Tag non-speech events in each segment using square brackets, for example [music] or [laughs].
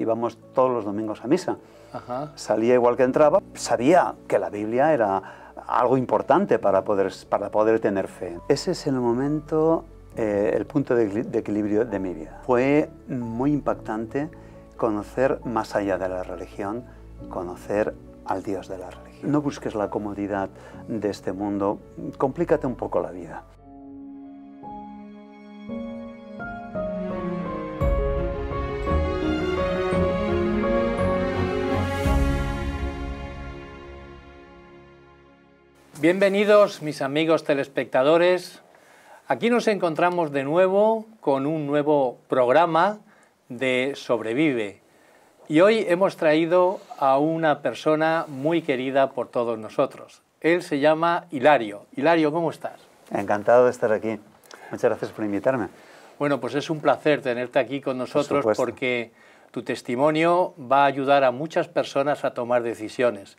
íbamos todos los domingos a misa. Salía igual que entraba, sabía que la Biblia era algo importante para poder, para poder tener fe. Ese es el momento, eh, el punto de, de, equilibrio de mi vida. Fue muy impactante conocer más allá de la religión, conocer al Dios de la religión. No busques la comodidad de este mundo, complícate un poco la vida. Bienvenidos mis amigos telespectadores. Aquí nos encontramos de nuevo con un nuevo programa de Sobrevive. Y hoy hemos traído a una persona muy querida por todos nosotros. Él se llama Hilario. Hilario, ¿cómo estás? Encantado de estar aquí. Muchas gracias por invitarme. Bueno, pues es un placer tenerte aquí con nosotros porque tu testimonio va a ayudar a muchas personas a tomar decisiones.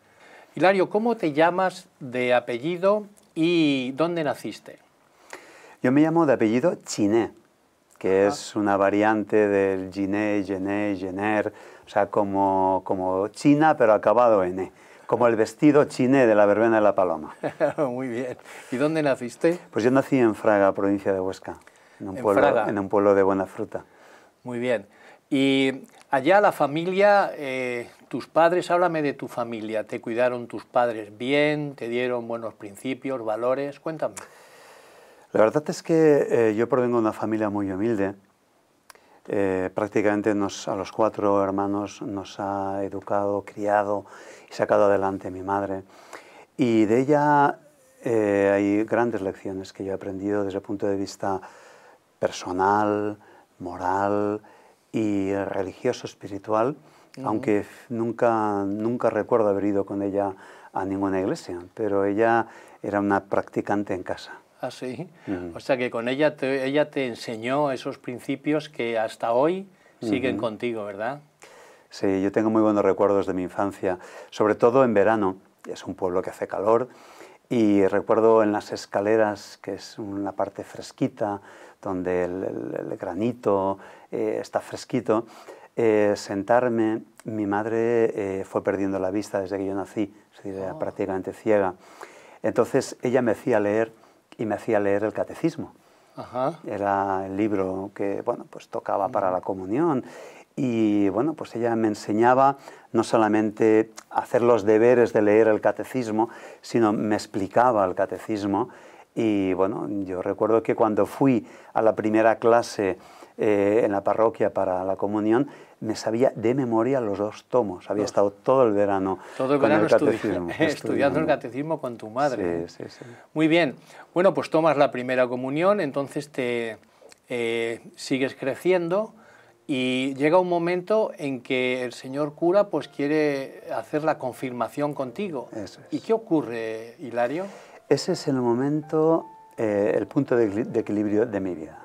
Hilario, ¿cómo te llamas de apellido y dónde naciste? Yo me llamo de apellido Chiné, que es una variante del Giné, Gené, Gener, o sea, como, como China, pero acabado en E como el vestido chiné de la verbena de la paloma. [laughs] Muy bien. ¿Y dónde naciste? Pues yo nací en Fraga, provincia de Huesca, en un, pueblo, de Buena Fruta. Muy bien. Y allá la familia, eh, tus padres, háblame de tu familia. ¿Te cuidaron tus padres bien? ¿Te dieron buenos principios, valores? Cuéntame. La verdad es que eh, yo provengo de una familia muy humilde. Eh, prácticamente a los cuatro hermanos nos ha educado, criado y sacado adelante mi madre. Y de ella eh, hay grandes lecciones que yo he aprendido desde el punto de vista personal, moral y religioso, espiritual aunque nunca, nunca recuerdo haber ido con ella a ninguna iglesia, pero ella era una practicante en casa. Ah, sí. O sea que con ella te, ella te enseñó esos principios que hasta hoy siguen contigo, ¿verdad? Sí, yo tengo muy buenos recuerdos de mi infancia, sobre todo en verano. Es un pueblo que hace calor y recuerdo en las escaleras, que es una parte fresquita, donde el, granito eh, está fresquito, eh, sentarme. Mi madre eh, fue perdiendo la vista desde que yo nací, es decir, oh. prácticamente ciega. Entonces ella me hacía leer y me hacía leer el catecismo. Era el libro que bueno, pues tocaba para la comunión y bueno, pues ella me enseñaba no solamente hacer los deberes de leer el catecismo, sino me explicaba el catecismo. Y bueno, yo recuerdo que cuando fui a la primera clase eh, en la parroquia para la comunión, me sabía de memoria los dos tomos. Había estado todo el verano, [laughs] estudiando el catecismo con tu madre. Muy bien. Bueno, pues tomas la primera comunión, entonces te eh, sigues creciendo y llega un momento en que el señor cura pues quiere hacer la confirmación contigo. ¿Y qué ocurre, Hilario? Ese es el momento, eh, el punto de equilibrio de mi vida.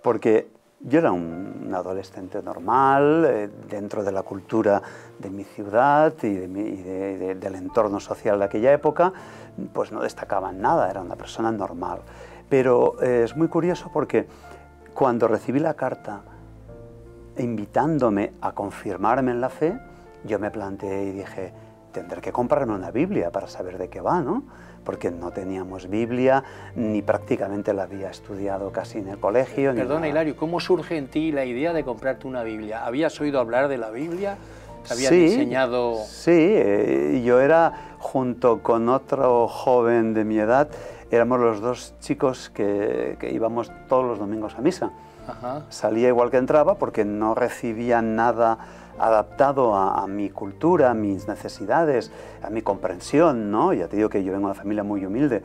Porque yo era un adolescente normal, eh, dentro de la cultura de mi ciudad y, del entorno social de aquella época, pues no destacaba en nada, era una persona normal. Pero eh, es muy curioso porque cuando recibí la carta invitándome a confirmarme en la fe, yo me planteé y dije, tendré que comprarme una Biblia para saber de qué va, ¿no? porque no teníamos Biblia, ni prácticamente la había estudiado casi en el colegio. Perdona, Hilario, ¿cómo surge en ti la idea de comprarte una Biblia? ¿Habías oído hablar de la Biblia? habías sí, Sí, eh, yo era, junto con otro joven de mi edad, éramos los dos chicos que, íbamos todos los domingos a misa. Salía igual que entraba porque no recibía nada adaptado a, mi cultura, a mis necesidades, a mi comprensión, ¿no? Ya te digo que yo vengo de una familia muy humilde,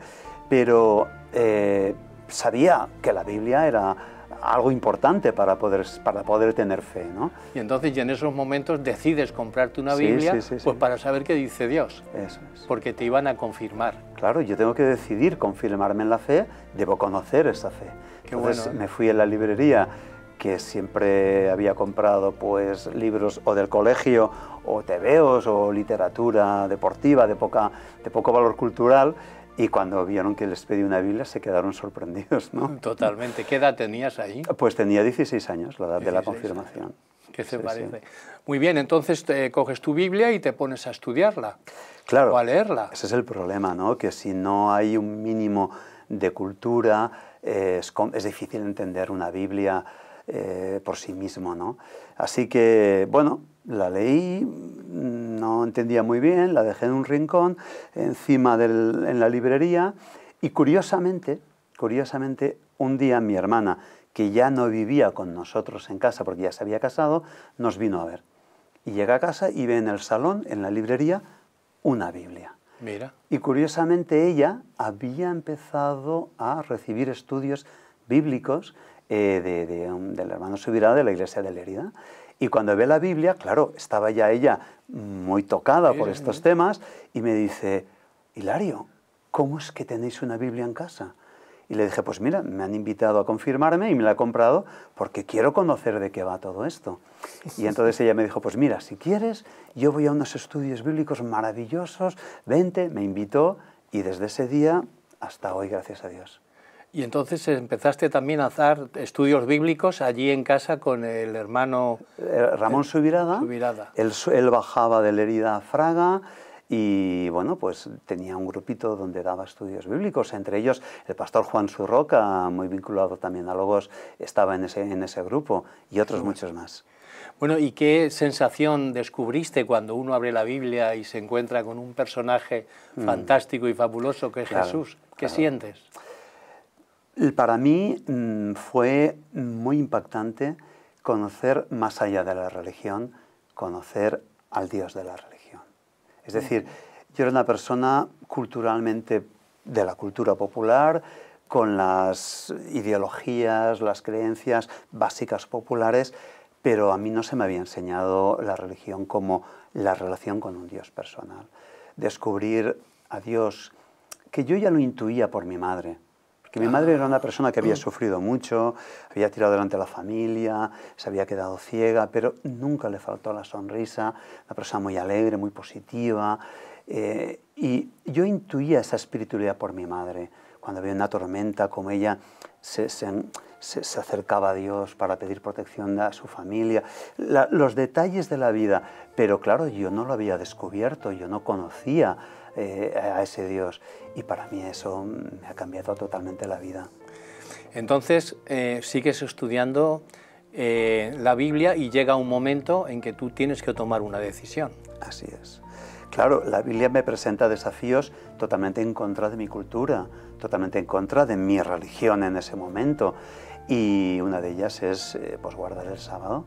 pero eh, sabía que la Biblia era algo importante para poder, para poder tener fe, Y entonces ya en esos momentos decides comprarte una Biblia pues para saber qué dice Dios. Porque te iban a confirmar. Claro, yo tengo que decidir confirmarme en la fe, debo conocer esa fe. entonces ¿eh? me fui a la librería que siempre había comprado pues libros o del colegio o tebeos o literatura deportiva de, poca, de poco valor cultural y cuando vieron que les pedí una Biblia se quedaron sorprendidos, ¿no? Totalmente. ¿Qué edad tenías ahí? Pues tenía 16 años, la edad de la confirmación. ¿Qué se parece? Muy bien, entonces coges tu Biblia y te pones a estudiarla. Claro. O a leerla. Ese es el problema, ¿no? Que si no hay un mínimo de cultura, eh, es, es difícil entender una Biblia eh, por sí mismo. ¿no? Así que, bueno, la leí, no entendía muy bien, la dejé en un rincón, encima del, en la librería, y curiosamente, curiosamente, un día mi hermana, que ya no vivía con nosotros en casa porque ya se había casado, nos vino a ver. Y llega a casa y ve en el salón, en la librería, una Biblia. Mira. Y curiosamente ella había empezado a recibir estudios bíblicos eh, de, um, del hermano Subirá de la iglesia de Lerida Y cuando ve la Biblia, claro, estaba ya ella muy tocada por estos temas y me dice, Hilario, ¿cómo es que tenéis una Biblia en casa? Y le dije, pues mira, me han invitado a confirmarme y me la he comprado porque quiero conocer de qué va todo esto. Y entonces ella me dijo, pues mira, si quieres, yo voy a unos estudios bíblicos maravillosos, vente, me invitó y desde ese día hasta hoy, gracias a Dios. Y entonces empezaste también a hacer estudios bíblicos allí en casa con el hermano... Eh, Ramón eh, Subirada. Él, bajaba de herida a Fraga y, bueno, pues tenía un grupito donde daba estudios bíblicos. Entre ellos, el pastor Juan Surroca, muy vinculado también a Logos, estaba en ese, en ese grupo y otros muchos más. Bueno, ¿y qué sensación descubriste cuando uno abre la Biblia y se encuentra con un personaje mm. fantástico y fabuloso que es Jesús? ¿Qué sientes? Para mí mm, fue muy impactante conocer más allá de la religión, conocer al Dios de la religión. Es decir, yo era una persona culturalmente de la cultura popular, con las ideologías, las creencias básicas populares, pero a mí no se me había enseñado la religión como la relación con un Dios personal. Descubrir a Dios, que yo ya lo intuía por mi madre, mi madre era una persona que había mm. sufrido mucho, había tirado delante a la familia, se había quedado ciega, pero nunca le faltó la sonrisa, una persona muy alegre, muy positiva. Eh, y yo intuía esa espiritualidad por mi madre. Cuando había una tormenta, como ella se, se, acercaba a Dios para pedir protección a su familia, los detalles de la vida. Pero claro, yo no lo había descubierto, yo no conocía eh, a ese Dios. Y para mí eso me ha cambiado totalmente la vida. Entonces, eh, sigues estudiando eh, la Biblia y llega un momento en que tú tienes que tomar una decisión. Así es. Claro, la Biblia me presenta desafíos totalmente en contra de mi cultura, totalmente en contra de mi religión en ese momento. Y una de ellas es pues, guardar el sábado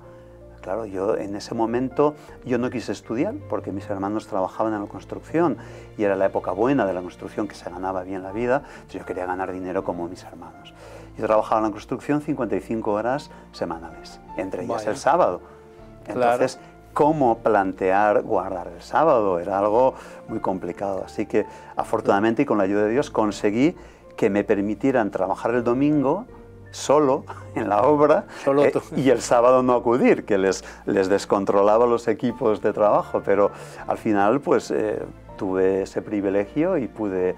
Claro, yo en ese momento yo no quise estudiar porque mis hermanos trabajaban en la construcción y era la época buena de la construcción que se ganaba bien la vida, entonces yo quería ganar dinero como mis hermanos. Yo trabajaba en la construcción 55 horas semanales, entre ellas el sábado. Entonces, cómo plantear guardar el sábado. Era algo muy complicado. Así que afortunadamente y con la ayuda de Dios conseguí que me permitieran trabajar el domingo solo en la obra eh, y el sábado no acudir, que les, descontrolaba los equipos de trabajo, pero al final pues eh, tuve ese privilegio y pude,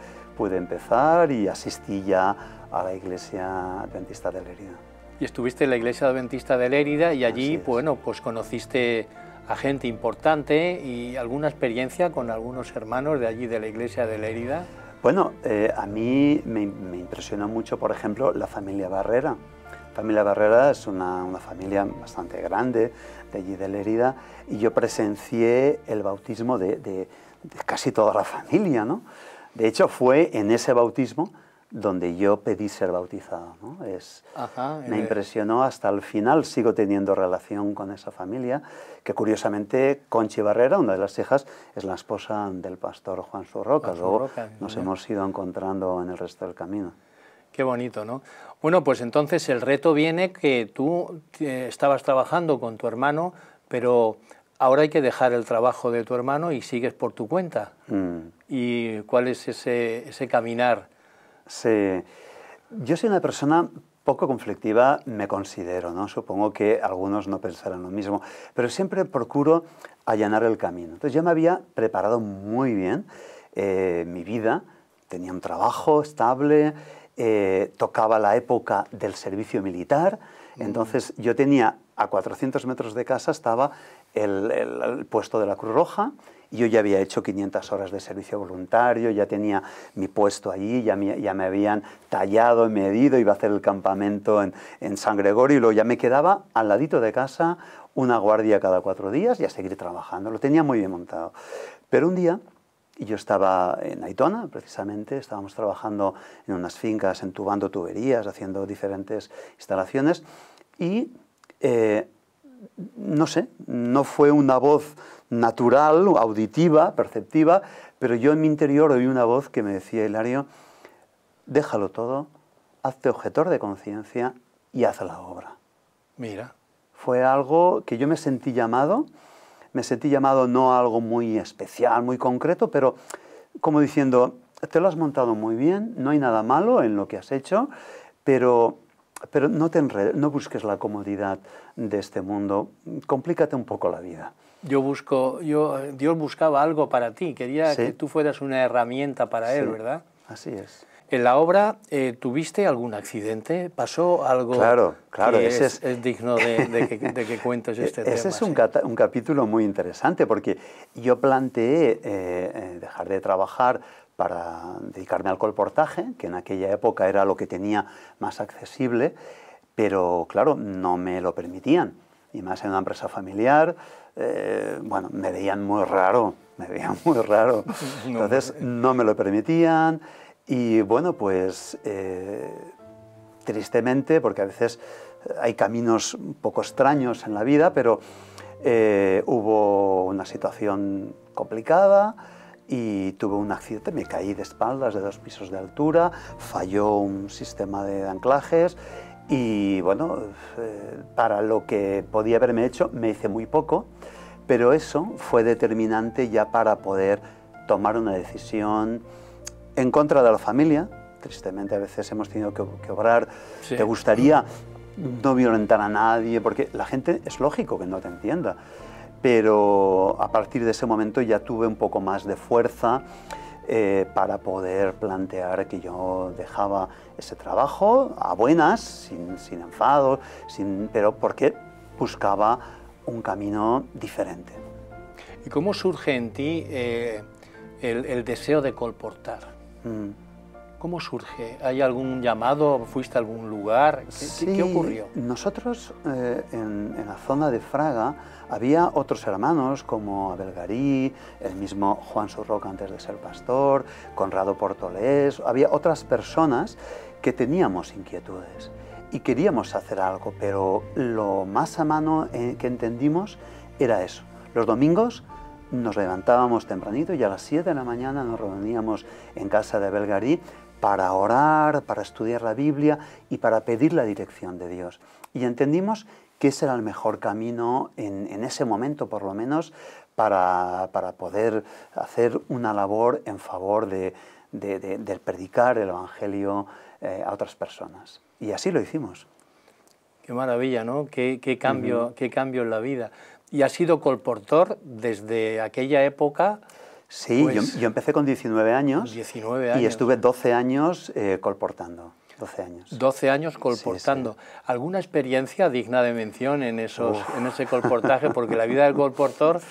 empezar y asistí ya a la iglesia adventista de Lérida. Y estuviste en la iglesia adventista de Lérida y allí, bueno, pues conociste a gente importante y alguna experiencia con algunos hermanos de allí de la iglesia de Lérida. Bueno, eh, a mí me, impresionó mucho, por ejemplo, la familia Barrera. familia Barrera es una, familia bastante grande de allí de Lerida y yo presencié el bautismo de, de casi toda la [laughs] familia, ¿no? De hecho, fue en ese bautismo donde yo pedí ser bautizado. ¿no? Es, me eh. impresionó hasta el final, sigo teniendo relación con esa familia, que curiosamente Conchi Barrera, una de las hijas, es la esposa del pastor Juan Zurroca. Luego nos hemos ido encontrando en el resto del camino. Qué bonito, ¿no? Bueno, pues entonces el reto viene que tú eh, estabas trabajando con tu hermano, pero ahora hay que dejar el trabajo de tu hermano y sigues por tu cuenta. Mm. ¿Y cuál es ese, ese caminar? Sí. Yo soy una persona poco conflictiva, me considero, ¿no? Supongo que algunos no pensarán lo mismo, pero siempre procuro allanar el camino. Entonces yo me había preparado muy bien eh, mi vida, tenía un trabajo estable, eh, tocaba la época del servicio militar, mm. entonces yo tenía a 400 metros de casa estaba el, puesto de la Cruz Roja y yo ya había hecho 500 horas de servicio voluntario, ya tenía mi puesto allí, ya me, ya me habían tallado, y medido, iba a hacer el campamento en, San Gregorio y luego ya me quedaba al ladito de casa una guardia cada cuatro días y a seguir trabajando. Lo tenía muy bien montado. Pero un día yo estaba en Aitona, precisamente, estábamos trabajando en unas fincas, entubando tuberías, haciendo diferentes instalaciones y... Eh, no sé, no fue una voz natural, auditiva, perceptiva, pero yo en mi interior oí una voz que me decía, Hilario, déjalo todo, hazte objetor de conciencia y haz la obra. Mira. Fue algo que yo me sentí llamado, me sentí llamado no a algo muy especial, muy concreto, pero como diciendo, te lo has montado muy bien, no hay nada malo en lo que has hecho, pero pero no, te no busques la comodidad de este mundo, complícate un poco la vida. Yo busco, Dios buscaba algo para ti, quería que tú fueras una herramienta para Él, ¿verdad? Así es. En la obra, eh, ¿tuviste algún accidente? ¿Pasó algo claro, claro, que ese es, digno de, que, cuentes [laughs] e, este ese tema? Ese es un, capítulo muy interesante porque yo planteé eh, eh, dejar de trabajar para dedicarme al colportaje, que en aquella época era lo que tenía más accesible, pero claro, no me lo permitían. Y más en una empresa familiar, eh, bueno, me veían muy raro, [laughs] me veían muy raro. [laughs] Entonces no me lo permitían y bueno, pues eh, tristemente, porque a veces hay caminos un poco extraños en la vida, pero eh, hubo una situación complicada y tuve un accidente, me caí de espaldas de dos pisos de altura, falló un sistema de anclajes y bueno, eh, para lo que podía haberme hecho me hice muy poco, pero eso fue determinante ya para poder tomar una decisión en contra de la familia. Tristemente a veces hemos tenido que, que obrar, te gustaría no violentar a nadie, porque la gente es lógico que no te entienda pero a partir de ese momento ya tuve un poco más de fuerza eh, para poder plantear que yo dejaba ese trabajo a buenas, sin, sin enfado, sin, pero porque buscaba un camino diferente. ¿Y cómo surge en ti eh, el, deseo de colportar? Mm. ¿Cómo surge? ¿Hay algún llamado? ¿Fuiste a algún lugar? ¿Qué, sí, ocurrió? Nosotros eh, en la zona de Fraga había otros hermanos como Abelgarí, el mismo Juan Surroca antes de ser pastor, Conrado Portolés, había otras personas que teníamos inquietudes y queríamos hacer algo, pero lo más a mano eh, que entendimos era eso. Los domingos nos levantábamos tempranito y a las 7 de la mañana nos reuníamos en casa de Belgarí para orar, para estudiar la Biblia y para pedir la dirección de Dios. Y entendimos qué será el mejor camino en, ese momento, por lo menos, para, poder hacer una labor en favor de, predicar el Evangelio eh, a otras personas. Y así lo hicimos. Qué maravilla, ¿no? Qué, cambio, qué cambio en la vida. Y has sido colportor desde aquella época. Sí, yo, pues em, empecé con 19 años, y estuve 12 años eh, colportando. 12 años. 12 años colportando. ¿Alguna experiencia digna de mención en, esos, en ese colportaje? Porque la vida del colportor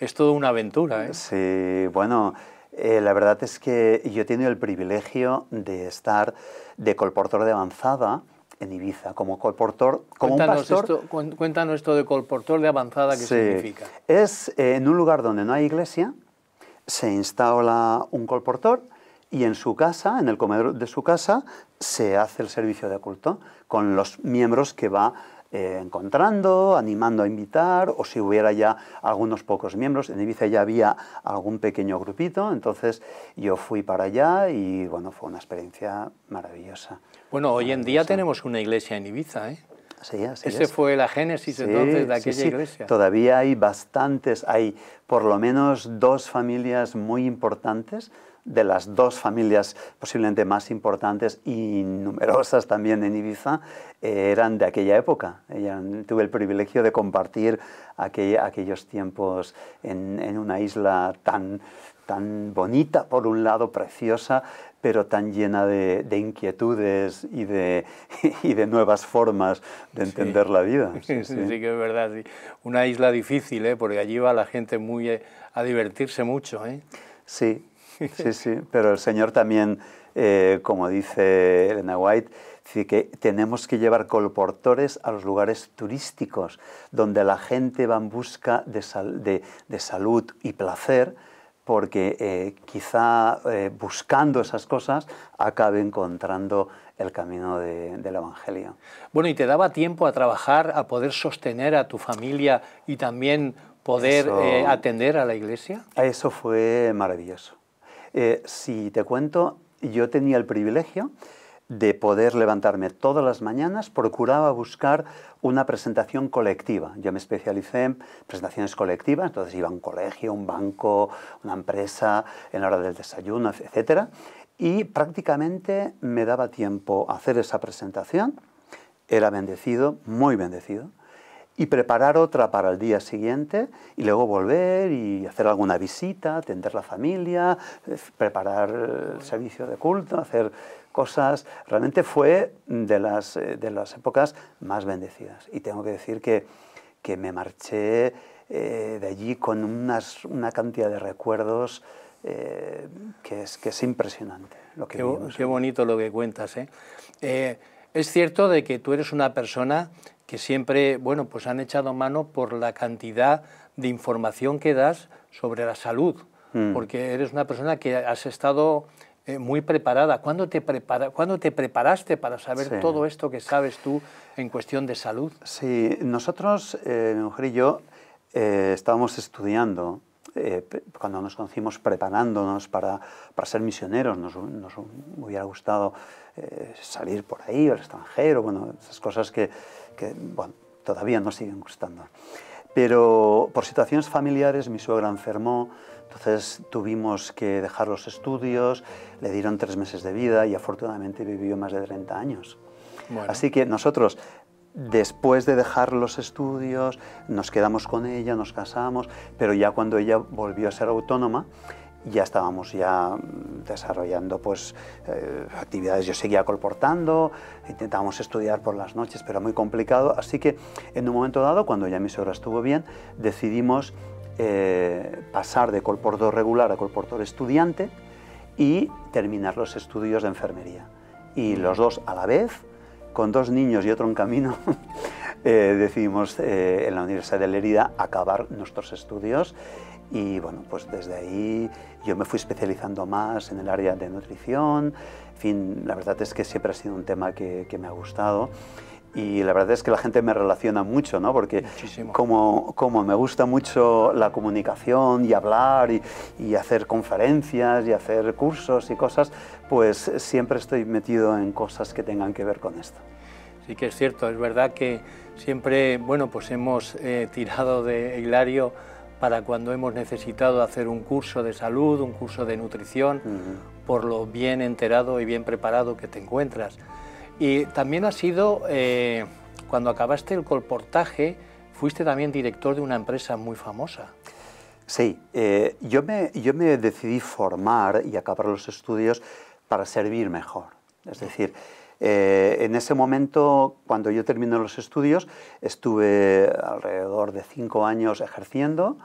es toda una aventura. ¿eh? Sí, bueno, eh, la verdad es que yo he tenido el privilegio de estar de colportor de avanzada en Ibiza, como colportor, como un pastor. Esto, cuéntanos esto de colportor de avanzada, ¿qué significa? Es eh, en un lugar donde no hay iglesia, se instala un colportor y en su casa, en el comedor de su casa, se hace el servicio de culto con los miembros que va eh, encontrando, animando a invitar, o si hubiera ya algunos pocos miembros. En Ibiza ya había algún pequeño grupito, entonces yo fui para allá y bueno, fue una experiencia maravillosa. Bueno, hoy en día tenemos una iglesia en Ibiza, ¿eh? Sí, Ese fue la génesis entonces de aquella sí, iglesia. Todavía hay bastantes, hay por lo menos dos familias muy importantes de las dos familias posiblemente más importantes y numerosas también en Ibiza eh, eran de aquella época. tuve el privilegio de compartir aquellos tiempos en, una isla tan, tan bonita, por un lado preciosa, pero tan llena de, inquietudes y de, [laughs] de nuevas formas de entender la vida. [laughs] Sí, sí, que es verdad. Una isla difícil, ¿eh? porque allí va la gente muy eh, a divertirse mucho. ¿eh? Sí, Sí, sí, pero el Señor también, eh, como dice Elena White, dice que tenemos que llevar colportores a los lugares turísticos, donde la gente va en busca de, de, salud y placer, porque eh, quizá eh, buscando esas cosas acabe encontrando el camino de, del Evangelio. Bueno, ¿y te daba tiempo a trabajar, a poder sostener a tu familia y también poder atender a la iglesia? Eso fue maravilloso. Eh, si te cuento, yo tenía el privilegio de poder levantarme todas las mañanas, procuraba buscar una presentación colectiva. Yo me especialicé en presentaciones colectivas, entonces iba a un colegio, un banco, una empresa, en la hora del desayuno, etc. Y prácticamente me daba tiempo a hacer esa presentación. Era bendecido, muy bendecido y preparar otra para el día siguiente y luego volver y hacer alguna visita, atender la familia, eh, preparar el servicio de culto, hacer cosas. Realmente fue de las, eh, de las épocas más bendecidas. Y tengo que decir que, me marché eh, de allí con unas, una cantidad de recuerdos que, es, que es impresionante. Lo que qué, bonito lo que cuentas. ¿eh? eh es cierto de que tú eres una persona que siempre, bueno, pues han echado mano por la cantidad de información que das sobre la salud, mm. porque eres una persona que has estado eh, muy preparada. ¿Cuándo te, te preparaste para saber todo esto que sabes tú en cuestión de salud? Sí, nosotros, eh, mi mujer y yo, eh, estábamos estudiando cuando nos conocimos preparándonos para, para ser misioneros, nos, nos, hubiera gustado eh, salir por ahí al extranjero, bueno, esas cosas que, todavía no siguen gustando. Pero por situaciones familiares mi suegra enfermó, entonces tuvimos que dejar los estudios, le dieron tres meses de vida y afortunadamente vivió más de 30 años. Así que nosotros, después de dejar los estudios, nos quedamos con ella, nos casamos, pero ya cuando ella volvió a ser autónoma, ya estábamos ya mm, desarrollando pues eh, actividades. Yo seguía colportando, intentábamos estudiar por las noches, pero muy complicado. Así que en un momento dado, cuando ya mi sobra estuvo bien, decidimos eh, pasar de colportor regular a colportor estudiante y terminar los estudios de enfermería. Y los dos a la vez, con dos niños y otro en camino, [laughs] eh, decidimos en la Universidad de Lerida acabar nuestros estudios y bueno, pues desde ahí yo me fui especializando más en el área de nutrición, en fin, la verdad es que siempre ha sido un tema que, me ha gustado y la verdad es que la gente me relaciona mucho, ¿no? Porque como, como me gusta mucho la comunicación y hablar y, hacer conferencias y hacer cursos y cosas, pues siempre estoy metido en cosas que tengan que ver con esto. Sí que es cierto, es verdad que siempre, bueno, pues hemos eh, tirado de Hilario para cuando hemos necesitado hacer un curso de salud, un curso de nutrición, por lo bien enterado y bien preparado que te encuentras. Y también ha sido, eh, cuando acabaste el colportaje, fuiste también director de una empresa muy famosa. Sí, eh, yo, me, yo me decidí formar y acabar los estudios para servir mejor. Es decir, eh, en ese momento, cuando yo terminé los estudios, estuve alrededor de cinco años ejerciendo,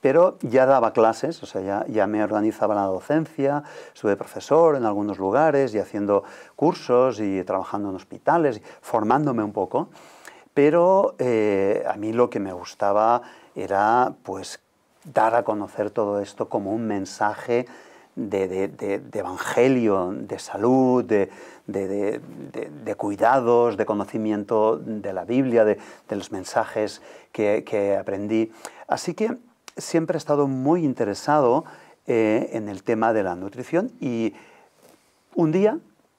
pero ya daba clases, o sea, ya, me organizaba la docencia, estuve profesor en algunos lugares y haciendo cursos y trabajando en hospitales, formándome un poco. Pero eh, a mí lo que me gustaba era pues dar a conocer todo esto como un mensaje de, evangelio, de salud, de, cuidados, de conocimiento de la Biblia, de, los mensajes que, aprendí. Así que siempre he estado muy interesado eh, en el tema de la nutrición y un día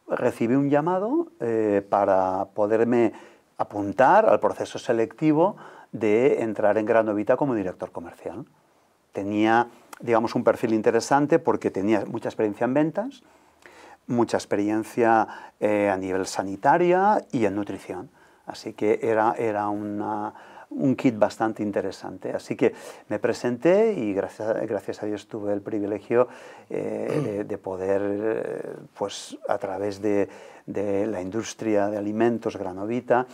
recibí un llamado eh, para poderme apuntar al proceso selectivo de entrar en Granovita como director comercial tenía, digamos, un perfil interesante porque tenía mucha experiencia en ventas, mucha experiencia eh, a nivel sanitaria y en nutrición. Así que era, era un kit bastante interesante. Así que me presenté y gracias, gracias a Dios tuve el privilegio eh, de, poder, pues a través de, de, la industria de alimentos granovita,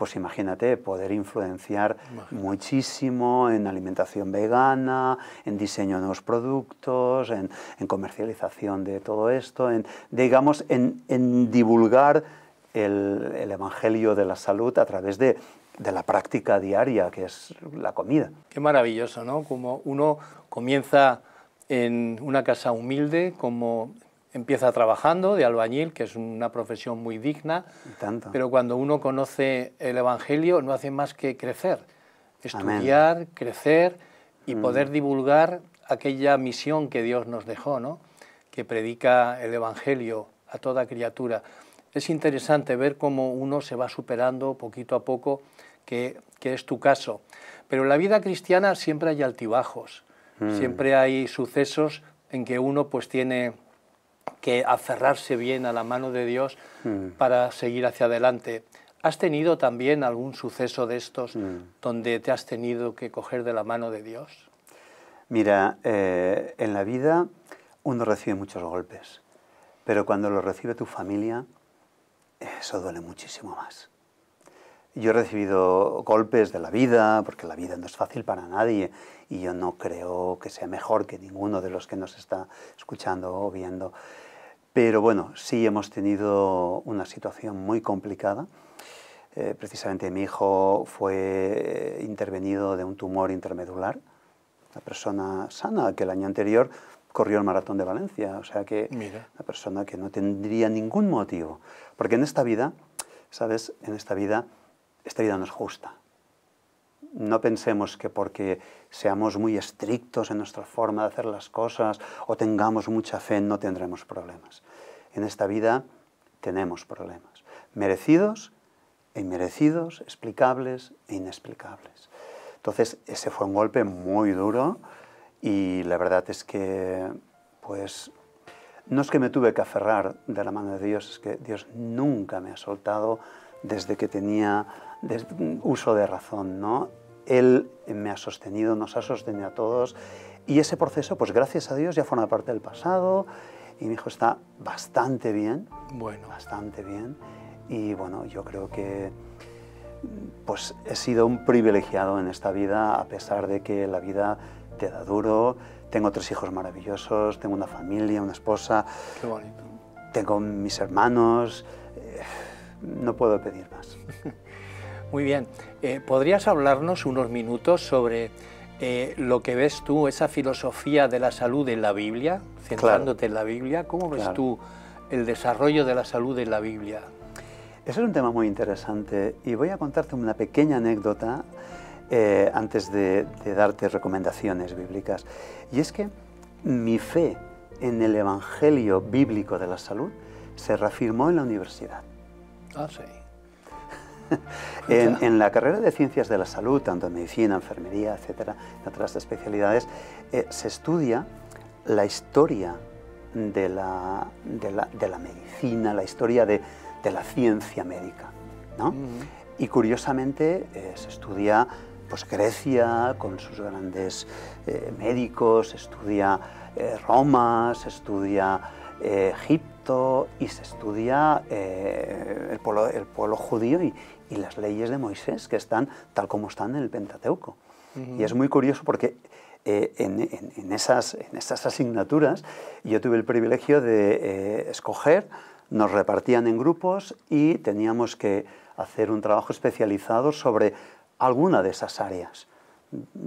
pues imagínate poder influenciar muchísimo en alimentación vegana, en diseño de nuevos productos, en, comercialización de todo esto, en, digamos, en, divulgar el, Evangelio de la Salud a través de la práctica diaria, que es la comida. Qué maravilloso, ¿no? Como uno comienza en una casa humilde, como empieza trabajando de albañil, que es una profesión muy digna, pero cuando uno conoce el Evangelio no hace más que crecer, estudiar, crecer y mm. poder divulgar aquella misión que Dios nos dejó, ¿no? que predica el Evangelio a toda criatura. Es interesante ver cómo uno se va superando poquito a poco, que, es tu caso. Pero en la vida cristiana siempre hay altibajos, mm. siempre hay sucesos en que uno pues tiene que aferrarse bien a la mano de Dios mm. para seguir hacia adelante. ¿Has tenido también algún suceso de estos mm. donde te has tenido que coger de la mano de Dios? Mira, eh, en la vida uno recibe muchos golpes, pero cuando lo recibe tu familia, eso duele muchísimo más. Yo he recibido golpes de la vida, porque la vida no es fácil para nadie, y yo no creo que sea mejor que ninguno de los que nos está escuchando o viendo. Pero bueno, sí hemos tenido una situación muy complicada. Eh, precisamente mi hijo fue eh, intervenido de un tumor intermedular, una persona sana que el año anterior corrió el maratón de Valencia, o sea que una persona que no tendría ningún motivo, porque en esta vida, ¿sabes? En esta vida esta vida no es justa. No pensemos que porque seamos muy estrictos en nuestra forma de hacer las cosas o tengamos mucha fe no tendremos problemas. En esta vida tenemos problemas, merecidos e inmerecidos, explicables e inexplicables. Entonces, ese fue un golpe muy duro y la verdad es que, pues, no es que me tuve que aferrar de la mano de Dios, es que Dios nunca me ha soltado desde que tenía uso de razón, ¿no? Él me ha sostenido, nos ha sostenido a todos y ese proceso, pues gracias a Dios, ya forma parte del pasado y mi hijo está bastante bien, bueno. bastante bien y bueno, yo creo que pues he sido un privilegiado en esta vida a pesar de que la vida te da duro, tengo tres hijos maravillosos, tengo una familia, una esposa, Qué bonito. tengo mis hermanos, eh, no puedo pedir más. [laughs] Muy bien. Eh, ¿Podrías hablarnos unos minutos sobre eh, lo que ves tú, esa filosofía de la salud en la Biblia, centrándote en la Biblia? ¿Cómo ves tú el desarrollo de la salud en la Biblia? Eso es un tema muy interesante y voy a contarte una pequeña anécdota eh, antes de, de darte recomendaciones bíblicas. Y es que mi fe en el Evangelio bíblico de la salud se reafirmó en la universidad. Ah, sí. [laughs] en, la carrera de ciencias de la salud, tanto en medicina, enfermería, etcétera, en otras especialidades, eh, se estudia la historia de la, de la, medicina, la historia de, la ciencia médica. Y curiosamente eh, se estudia pues, Grecia con sus grandes eh, médicos, se estudia Roma, se estudia Egipto y se estudia el pueblo, el, pueblo, judío y, y las leyes de Moisés, que están tal como están en el Pentateuco. Y es muy curioso porque eh, en, esas, asignaturas yo tuve el privilegio de eh, escoger, nos repartían en grupos y teníamos que hacer un trabajo especializado sobre alguna de esas áreas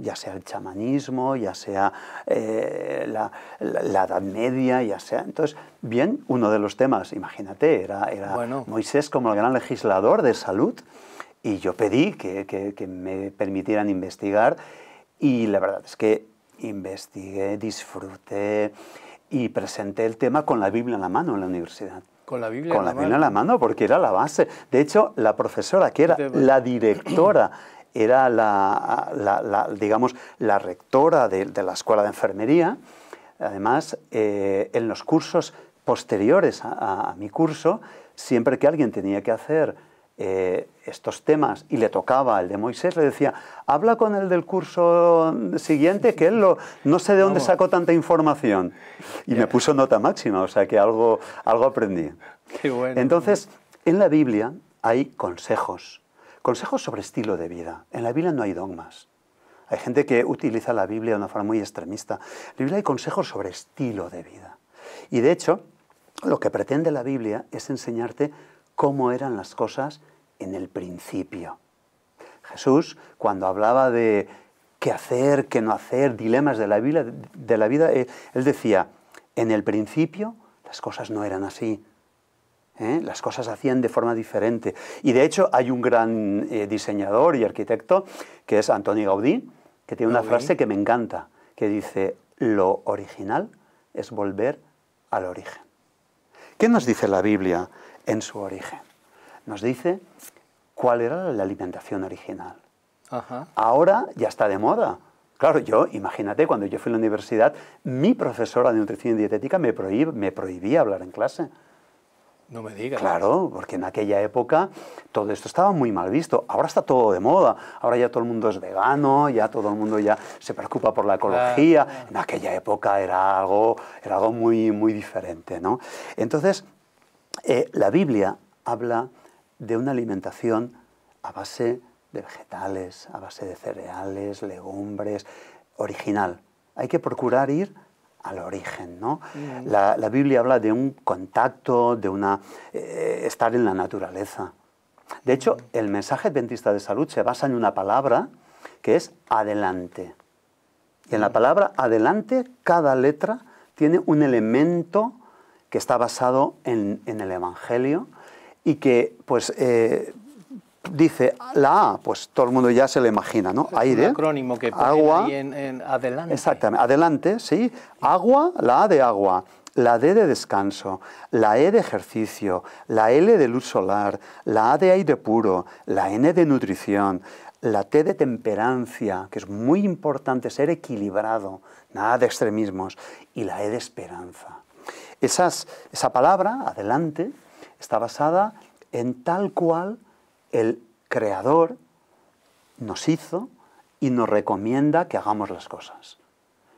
ya sea el chamanismo, ya sea eh, la, la, Edad Media, ya sea... Entonces, bien, uno de los temas, imagínate, era, Moisés como el gran legislador de salud y yo pedí que, que, me permitieran investigar y la verdad es que investigué, disfruté y presenté el tema con la Biblia en la mano en la universidad. Con la Biblia, Con la, la Biblia en la mano, porque era la base. De hecho, la profesora, que era la directora era la, digamos, la rectora de, la Escuela de Enfermería. Además, eh, en los cursos posteriores a, mi curso, siempre que alguien tenía que hacer eh, estos temas y le tocaba el de Moisés, le decía, habla con el del curso siguiente, que él no sé de dónde sacó tanta información. Y me puso nota máxima, o sea que algo, algo aprendí. Entonces, en la Biblia hay consejos Consejos sobre estilo de vida. En la Biblia no hay dogmas. Hay gente que utiliza la Biblia de una forma muy extremista. En la Biblia hay consejos sobre estilo de vida. Y de hecho, lo que pretende la Biblia es enseñarte cómo eran las cosas en el principio. Jesús, cuando hablaba de qué hacer, qué no hacer, dilemas de la vida, de la vida eh, él decía, en el principio las cosas no eran así, ¿eh? las cosas hacían de forma diferente. Y de hecho hay un gran eh, diseñador y arquitecto que es Antoni Gaudí, que tiene una frase que me encanta, que dice, lo original es volver al origen. ¿Qué nos dice la Biblia en su origen? Nos dice cuál era la alimentación original. Ahora ya está de moda. Claro, yo, imagínate, cuando yo fui a la universidad, mi profesora de nutrición y dietética me, me prohibía hablar en clase. No me digas. Claro, porque en aquella época todo esto estaba muy mal visto. Ahora está todo de moda. Ahora ya todo el mundo es vegano, ya todo el mundo ya se preocupa por la ecología. En aquella época era algo, era algo muy, muy diferente, ¿no? Entonces, eh, la Biblia habla de una alimentación a base de vegetales, a base de cereales, legumbres, original. Hay que procurar ir al origen. ¿no? Mm. La, Biblia habla de un contacto, de una, eh, estar en la naturaleza. De hecho, mm. el mensaje adventista de salud se basa en una palabra que es adelante. Y en la mm. palabra adelante, cada letra tiene un elemento que está basado en, el Evangelio y que pues, eh, dice la A, pues todo el mundo ya se le imagina, ¿no? Aire. acrónimo que agua, en, adelante. Exactamente, adelante, sí. Agua, la A de agua, la D de descanso, la E de ejercicio, la L de luz solar, la A de aire puro, la N de nutrición, la T de temperancia, que es muy importante ser equilibrado, nada de extremismos, y la E de esperanza. esa palabra, adelante, está basada en tal cual el creador nos hizo y nos recomienda que hagamos las cosas.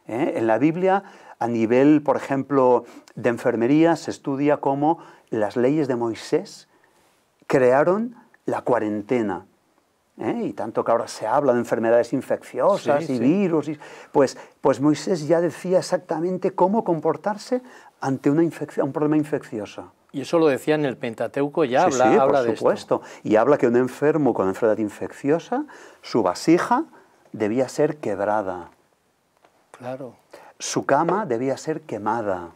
¿eh? En la Biblia, a nivel, por ejemplo, de enfermería, se estudia cómo las leyes de Moisés crearon la cuarentena ¿eh? y tanto que ahora se habla de enfermedades infecciosas y virus, pues, pues Moisés ya decía exactamente cómo comportarse ante una infección, un problema infeccioso. Y eso lo decía en el Pentateuco, ya habla, de supuesto. Y habla que un enfermo con enfermedad infecciosa, su vasija debía ser quebrada. Claro. Su cama debía ser quemada.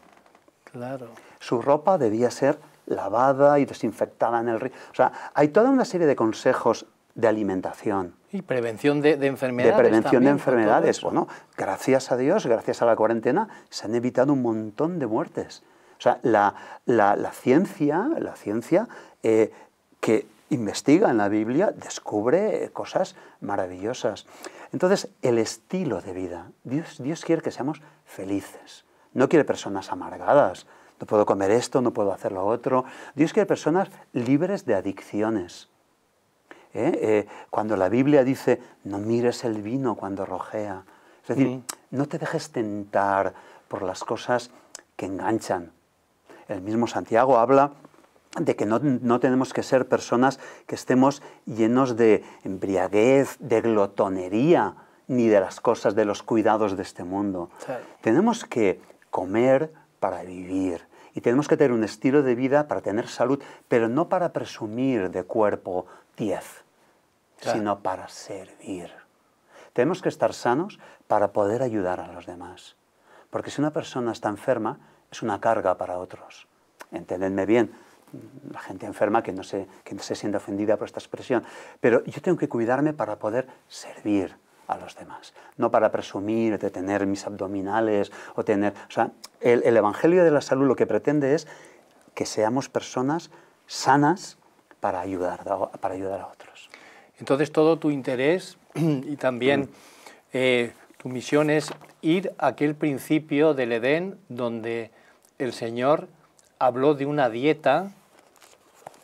Claro. Su ropa debía ser lavada y desinfectada en el río. O sea, hay toda una serie de consejos de alimentación. Y prevención de, enfermedades. De prevención de enfermedades. Bueno, gracias a Dios, gracias a la cuarentena, se han evitado un montón de muertes. O sea, la, ciencia, la ciencia eh, que investiga en la Biblia descubre eh, cosas maravillosas. Entonces, el estilo de vida. Dios, Dios quiere que seamos felices. No quiere personas amargadas. No puedo comer esto, no puedo hacer lo otro. Dios quiere personas libres de adicciones. ¿eh? Eh, cuando la Biblia dice, no mires el vino cuando rojea. Es decir, mm. no te dejes tentar por las cosas que enganchan. El mismo Santiago habla de que no, no, tenemos que ser personas que estemos llenos de embriaguez, de glotonería, ni de las cosas, de los cuidados de este mundo. Tenemos que comer para vivir y tenemos que tener un estilo de vida para tener salud, pero no para presumir de cuerpo, sino para servir. Tenemos que estar sanos para poder ayudar a los demás. Porque si una persona está enferma, es una carga para otros. Entendedme bien, la gente enferma que no se, que no se siente ofendida por esta expresión. Pero yo tengo que cuidarme para poder servir a los demás, no para presumir de tener mis abdominales o tener... O sea, el Evangelio de la Salud lo que pretende es que seamos personas sanas para ayudar, para ayudar a otros. Entonces todo tu interés [clears throat] y también eh, tu misión es ir a aquel principio del Edén donde el Señor habló de una dieta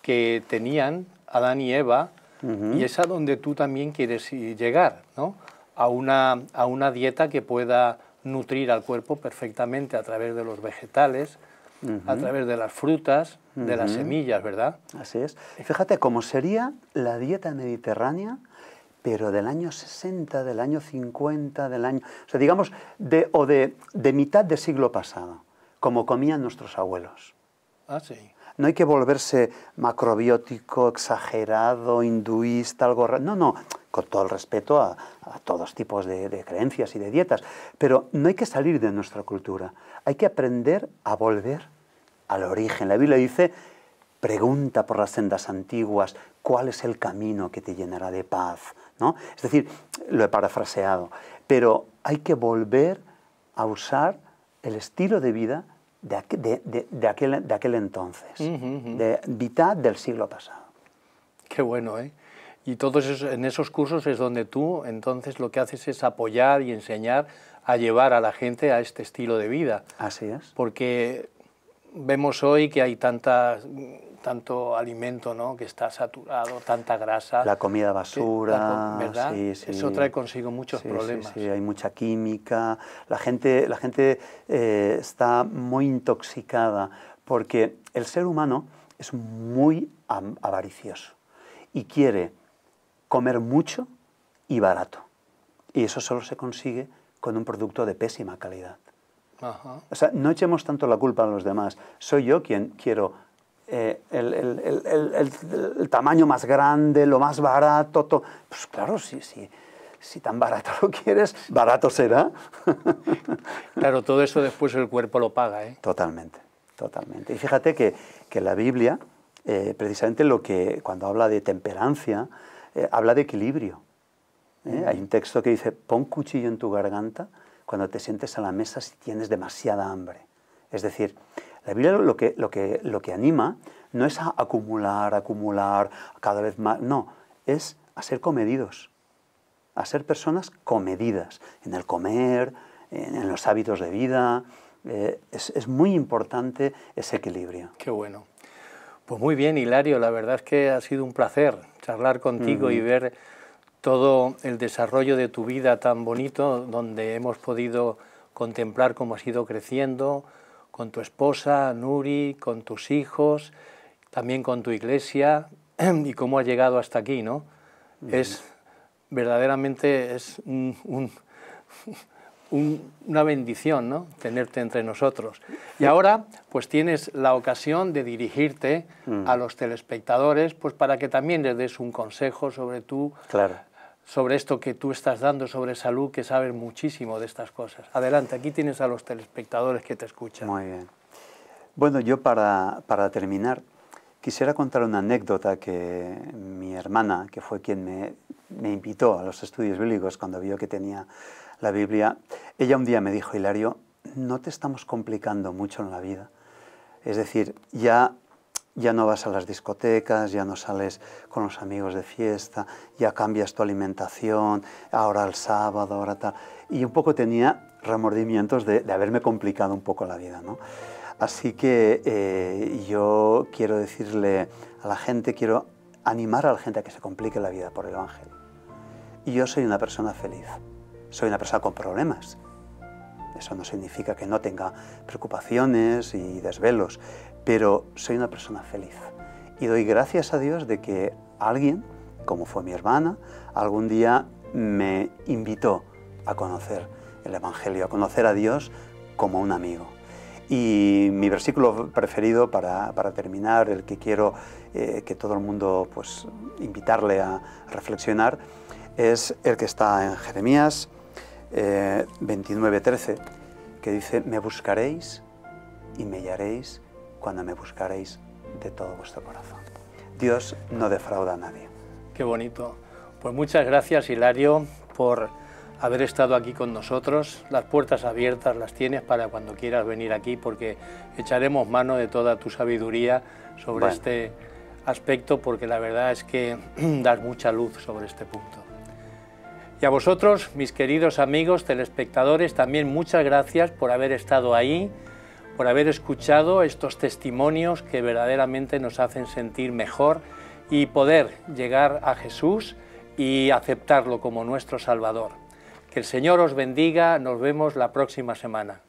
que tenían Adán y Eva y es a donde tú también quieres llegar, ¿no? A una, a una dieta que pueda nutrir al cuerpo perfectamente a través de los vegetales, a través de las frutas, de las semillas, ¿verdad? Así es. Fíjate cómo sería la dieta mediterránea, pero del año 60, del año 50, del año... O sea, digamos, de, o de, mitad de siglo pasado, como comían nuestros abuelos. Ah, sí. No hay que volverse macrobiótico, exagerado, hinduista, algo... No, no, con todo el respeto a, a todos tipos de, creencias y de dietas, pero no hay que salir de nuestra cultura, hay que aprender a volver al origen. La Biblia dice, pregunta por las sendas antiguas, ¿cuál es el camino que te llenará de paz? ¿No? Es decir, lo he parafraseado, pero hay que volver a usar el estilo de vida de, de, aquel, entonces, de mitad del siglo pasado. Qué bueno, ¿eh? Y todos en esos cursos es donde tú entonces lo que haces es apoyar y enseñar a llevar a la gente a este estilo de vida. Así es. Porque vemos hoy que hay tanta, tanto alimento que está saturado, tanta grasa. La comida basura, Eso trae consigo muchos problemas. Sí, hay mucha química. La gente, la gente eh, está muy intoxicada porque el ser humano es muy avaricioso y quiere comer mucho y barato. Y eso solo se consigue con un producto de pésima calidad. O sea, no echemos tanto la culpa a los demás. Soy yo quien quiero eh, el, tamaño más grande, lo más barato. Pues claro, sí, sí si tan barato lo quieres, barato será. [laughs] claro, todo eso después el cuerpo lo paga. ¿eh? Totalmente, totalmente. Y fíjate que, la Biblia, eh, precisamente lo que cuando habla de temperancia, habla de equilibrio. Mm. Hay un texto que dice, pon cuchillo en tu garganta cuando te sientes a la mesa si tienes demasiada hambre. Es decir, la Biblia lo que, lo que, lo que anima no es a acumular, acumular cada vez más, no, es a ser comedidos, a ser personas comedidas en el comer, en, los hábitos de vida. Eh, es, es muy importante ese equilibrio. Qué bueno. Pues muy bien, Hilario, la verdad es que ha sido un placer charlar contigo y ver todo el desarrollo de tu vida tan bonito, donde hemos podido contemplar cómo has ido creciendo con tu esposa, Nuri, con tus hijos, también con tu iglesia y cómo has llegado hasta aquí, ¿no? Es verdaderamente es una bendición, ¿no? Tenerte entre nosotros. Y ahora, pues tienes la ocasión de dirigirte a los telespectadores, pues para que también les des un consejo sobre tu claro sobre esto que tú estás dando, sobre salud, que sabes muchísimo de estas cosas. Adelante, aquí tienes a los telespectadores que te escuchan. Muy bien. Bueno, yo para, para terminar, quisiera contar una anécdota que mi hermana, que fue quien me, me invitó a los estudios bíblicos cuando vio que tenía la Biblia, ella un día me dijo, Hilario, no te estamos complicando mucho en la vida. Es decir, ya ya no vas a las discotecas, ya no sales con los amigos de fiesta, ya cambias tu alimentación, ahora el sábado, ahora tal. Y un poco tenía remordimientos de, haberme complicado un poco la vida. ¿no? Así que eh, yo quiero decirle a la gente, quiero animar a la gente a que se complique la vida por el Evangelio. Y yo soy una persona feliz, soy una persona con problemas. Eso no significa que no tenga preocupaciones y desvelos, pero soy una persona feliz. Y doy gracias a Dios de que alguien, como fue mi hermana, algún día me invitó a conocer el Evangelio, a conocer a Dios como un amigo. Y mi versículo preferido para, terminar, el que quiero eh, que todo el mundo pues, invitarle a reflexionar, es el que está en Jeremías 29, eh, 13, que dice, me buscaréis y me hallaréis cuando me buscaréis de todo vuestro corazón. Dios no defrauda a nadie. Qué bonito. Pues muchas gracias, Hilario, por haber estado aquí con nosotros. Las puertas abiertas las tienes para cuando quieras venir aquí, porque echaremos mano de toda tu sabiduría sobre este aspecto, porque la verdad es que [clears throat] das mucha luz sobre este punto. Y a vosotros, mis queridos amigos telespectadores, también muchas gracias por haber estado ahí por haber escuchado estos testimonios que verdaderamente nos hacen sentir mejor y poder llegar a Jesús y aceptarlo como nuestro Salvador. Que el Señor os bendiga, nos vemos la próxima semana.